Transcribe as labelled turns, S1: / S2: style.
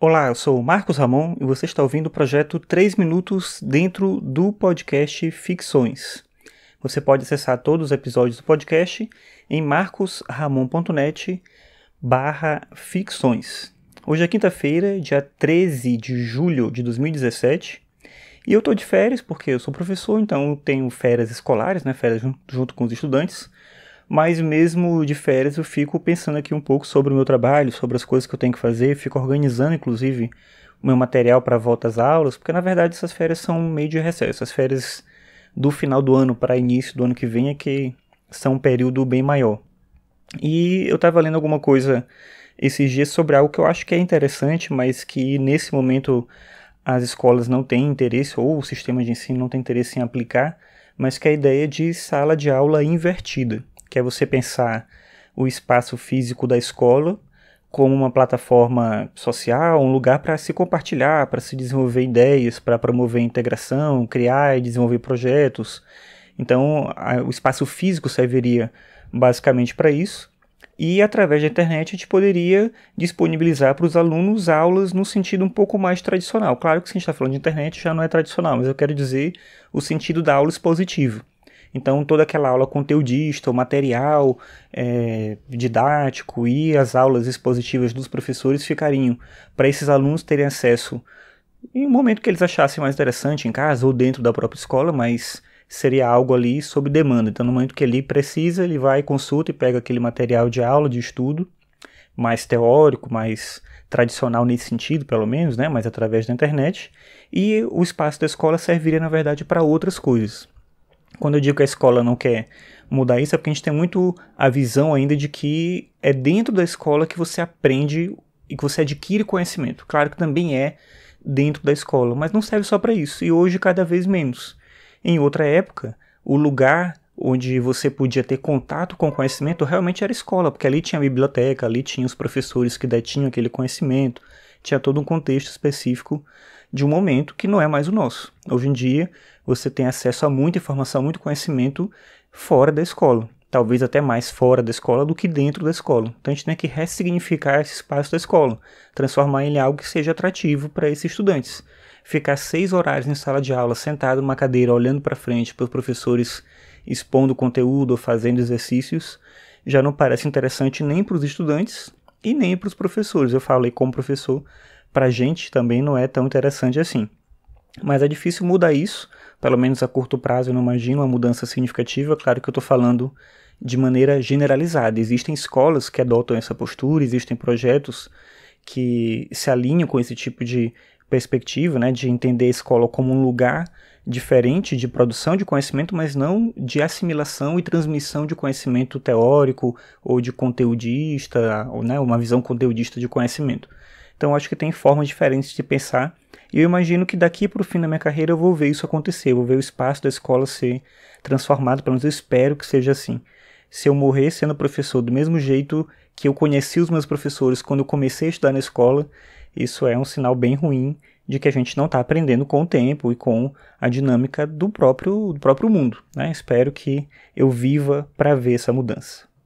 S1: Olá, eu sou o Marcos Ramon e você está ouvindo o projeto 3 Minutos dentro do podcast Ficções. Você pode acessar todos os episódios do podcast em marcosramon.net barra ficções. Hoje é quinta-feira, dia 13 de julho de 2017, e eu estou de férias porque eu sou professor, então tenho férias escolares, né, férias junto com os estudantes, mas mesmo de férias eu fico pensando aqui um pouco sobre o meu trabalho, sobre as coisas que eu tenho que fazer, fico organizando inclusive o meu material para volta às aulas, porque na verdade essas férias são meio de recesso, as férias do final do ano para início do ano que vem é que são um período bem maior. E eu estava lendo alguma coisa esses dias sobre algo que eu acho que é interessante, mas que nesse momento as escolas não têm interesse, ou o sistema de ensino não tem interesse em aplicar, mas que é a ideia de sala de aula invertida que é você pensar o espaço físico da escola como uma plataforma social, um lugar para se compartilhar, para se desenvolver ideias, para promover integração, criar e desenvolver projetos. Então, a, o espaço físico serviria basicamente para isso. E através da internet a gente poderia disponibilizar para os alunos aulas no sentido um pouco mais tradicional. Claro que se a gente está falando de internet já não é tradicional, mas eu quero dizer o sentido da aula expositiva. Então, toda aquela aula conteudista, o material é, didático e as aulas expositivas dos professores ficariam para esses alunos terem acesso em um momento que eles achassem mais interessante em casa ou dentro da própria escola, mas seria algo ali sob demanda. Então, no momento que ele precisa, ele vai, consulta e pega aquele material de aula, de estudo, mais teórico, mais tradicional nesse sentido, pelo menos, né? mas através da internet, e o espaço da escola serviria, na verdade, para outras coisas. Quando eu digo que a escola não quer mudar isso, é porque a gente tem muito a visão ainda de que é dentro da escola que você aprende e que você adquire conhecimento. Claro que também é dentro da escola, mas não serve só para isso. E hoje, cada vez menos. Em outra época, o lugar onde você podia ter contato com conhecimento realmente era escola, porque ali tinha a biblioteca, ali tinha os professores que detinham aquele conhecimento, tinha todo um contexto específico de um momento que não é mais o nosso. Hoje em dia, você tem acesso a muita informação, muito conhecimento fora da escola. Talvez até mais fora da escola do que dentro da escola. Então a gente tem que ressignificar esse espaço da escola, transformar ele em algo que seja atrativo para esses estudantes. Ficar seis horários em sala de aula, sentado numa cadeira, olhando para frente para os professores expondo conteúdo ou fazendo exercícios, já não parece interessante nem para os estudantes e nem para os professores. Eu falei como professor, para a gente também não é tão interessante assim. Mas é difícil mudar isso, pelo menos a curto prazo eu não imagino uma mudança significativa. Claro que eu estou falando de maneira generalizada. Existem escolas que adotam essa postura, existem projetos que se alinham com esse tipo de perspectiva, né, de entender a escola como um lugar diferente de produção de conhecimento, mas não de assimilação e transmissão de conhecimento teórico ou de conteudista, ou né, uma visão conteudista de conhecimento. Então acho que tem formas diferentes de pensar e eu imagino que daqui para o fim da minha carreira eu vou ver isso acontecer, eu vou ver o espaço da escola ser transformado, pelo menos eu espero que seja assim. Se eu morrer sendo professor do mesmo jeito que eu conheci os meus professores quando eu comecei a estudar na escola, isso é um sinal bem ruim de que a gente não está aprendendo com o tempo e com a dinâmica do próprio, do próprio mundo. Né? Espero que eu viva para ver essa mudança.